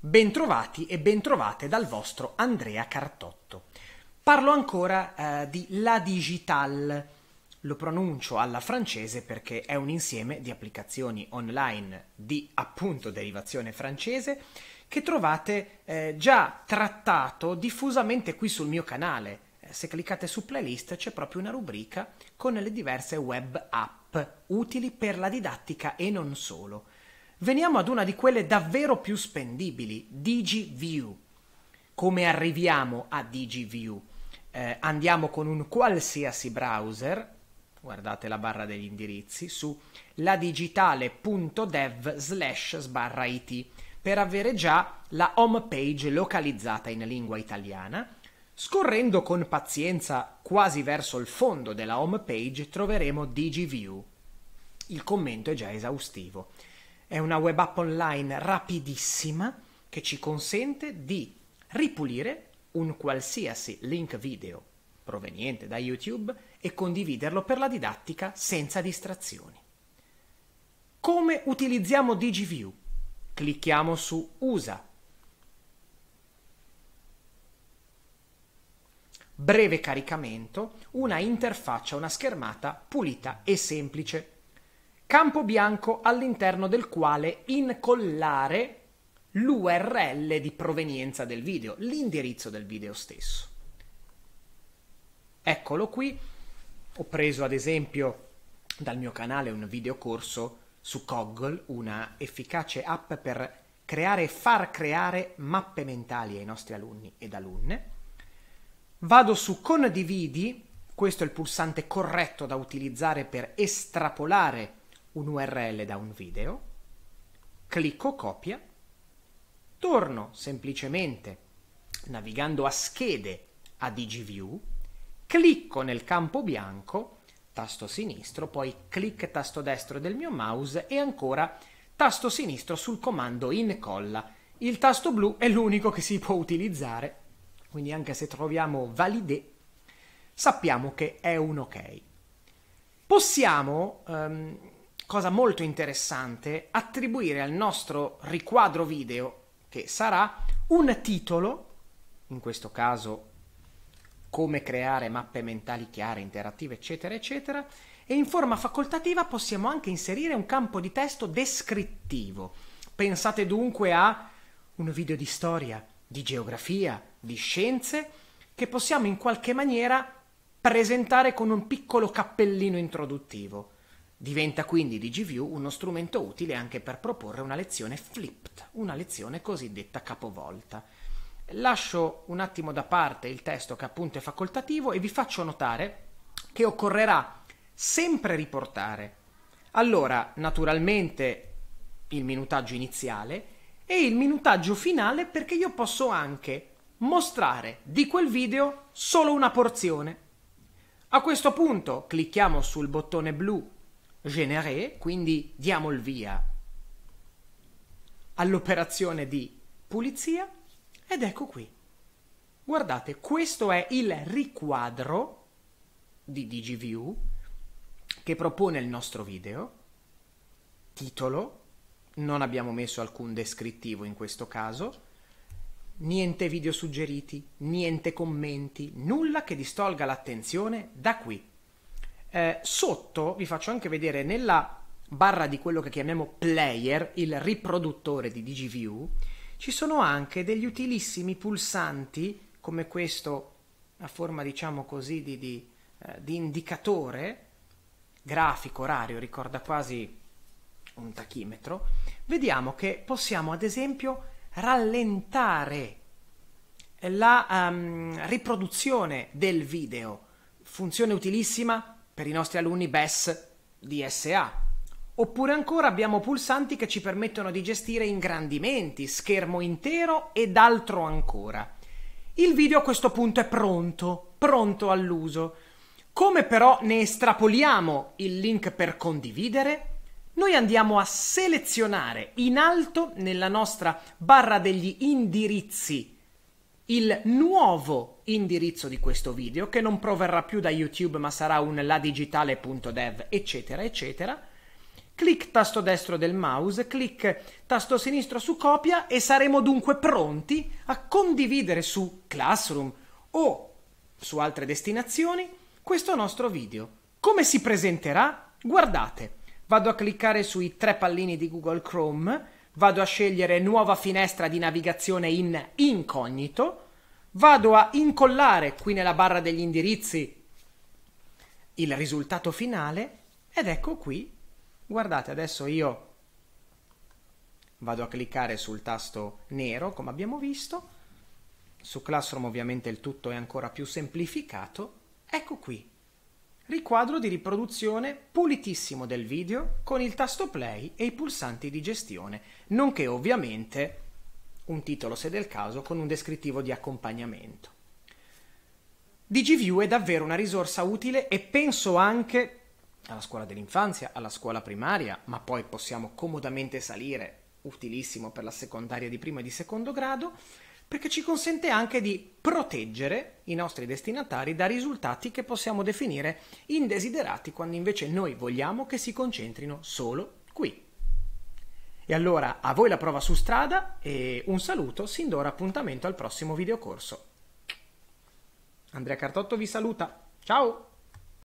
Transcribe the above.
Bentrovati e bentrovate dal vostro Andrea Cartotto. Parlo ancora eh, di La Digital. Lo pronuncio alla francese perché è un insieme di applicazioni online di appunto derivazione francese che trovate eh, già trattato diffusamente qui sul mio canale. Eh, se cliccate su playlist c'è proprio una rubrica con le diverse web app utili per la didattica e non solo. Veniamo ad una di quelle davvero più spendibili, DigiView. Come arriviamo a DigiView? Eh, andiamo con un qualsiasi browser, guardate la barra degli indirizzi, su ladigitale.dev slash sbarra it per avere già la home page localizzata in lingua italiana. Scorrendo con pazienza quasi verso il fondo della home page troveremo DigiView. Il commento è già esaustivo. È una web app online rapidissima che ci consente di ripulire un qualsiasi link video proveniente da YouTube e condividerlo per la didattica senza distrazioni. Come utilizziamo DigiView? Clicchiamo su Usa. Breve caricamento, una interfaccia, una schermata pulita e semplice campo bianco all'interno del quale incollare l'URL di provenienza del video, l'indirizzo del video stesso. Eccolo qui, ho preso ad esempio dal mio canale un videocorso su Coggle, una efficace app per creare e far creare mappe mentali ai nostri alunni ed alunne. Vado su Condividi, questo è il pulsante corretto da utilizzare per estrapolare un URL da un video, clicco copia, torno semplicemente navigando a schede a DigiView, clicco nel campo bianco, tasto sinistro, poi clic tasto destro del mio mouse e ancora tasto sinistro sul comando incolla. Il tasto blu è l'unico che si può utilizzare, quindi anche se troviamo valide sappiamo che è un ok. Possiamo ehm, cosa molto interessante, attribuire al nostro riquadro video, che sarà un titolo, in questo caso come creare mappe mentali chiare, interattive, eccetera, eccetera, e in forma facoltativa possiamo anche inserire un campo di testo descrittivo. Pensate dunque a un video di storia, di geografia, di scienze, che possiamo in qualche maniera presentare con un piccolo cappellino introduttivo. Diventa quindi DigiView uno strumento utile anche per proporre una lezione flipped, una lezione cosiddetta capovolta. Lascio un attimo da parte il testo che appunto è facoltativo e vi faccio notare che occorrerà sempre riportare. Allora, naturalmente il minutaggio iniziale e il minutaggio finale perché io posso anche mostrare di quel video solo una porzione. A questo punto clicchiamo sul bottone blu généré, quindi diamo il via all'operazione di pulizia ed ecco qui. Guardate, questo è il riquadro di DigiView che propone il nostro video. Titolo, non abbiamo messo alcun descrittivo in questo caso. Niente video suggeriti, niente commenti, nulla che distolga l'attenzione da qui. Eh, sotto vi faccio anche vedere nella barra di quello che chiamiamo player, il riproduttore di DigiView, ci sono anche degli utilissimi pulsanti come questo a forma diciamo così di, di, eh, di indicatore grafico orario, ricorda quasi un tachimetro, vediamo che possiamo ad esempio rallentare la um, riproduzione del video, funzione utilissima per i nostri alunni BES di SA. Oppure ancora abbiamo pulsanti che ci permettono di gestire ingrandimenti, schermo intero ed altro ancora. Il video a questo punto è pronto, pronto all'uso. Come però ne estrapoliamo il link per condividere? Noi andiamo a selezionare in alto nella nostra barra degli indirizzi il nuovo indirizzo di questo video che non proverrà più da YouTube ma sarà un ladigitale.dev eccetera eccetera. Clic tasto destro del mouse, clic tasto sinistro su copia e saremo dunque pronti a condividere su Classroom o su altre destinazioni questo nostro video. Come si presenterà? Guardate, vado a cliccare sui tre pallini di Google Chrome vado a scegliere nuova finestra di navigazione in incognito, vado a incollare qui nella barra degli indirizzi il risultato finale ed ecco qui, guardate adesso io vado a cliccare sul tasto nero come abbiamo visto, su Classroom ovviamente il tutto è ancora più semplificato, ecco qui riquadro di riproduzione pulitissimo del video con il tasto play e i pulsanti di gestione, nonché ovviamente un titolo se del caso con un descrittivo di accompagnamento. DigiView è davvero una risorsa utile e penso anche alla scuola dell'infanzia, alla scuola primaria, ma poi possiamo comodamente salire, utilissimo per la secondaria di primo e di secondo grado, perché ci consente anche di proteggere i nostri destinatari da risultati che possiamo definire indesiderati quando invece noi vogliamo che si concentrino solo qui. E allora a voi la prova su strada e un saluto, sin d'ora appuntamento al prossimo videocorso. Andrea Cartotto vi saluta, ciao!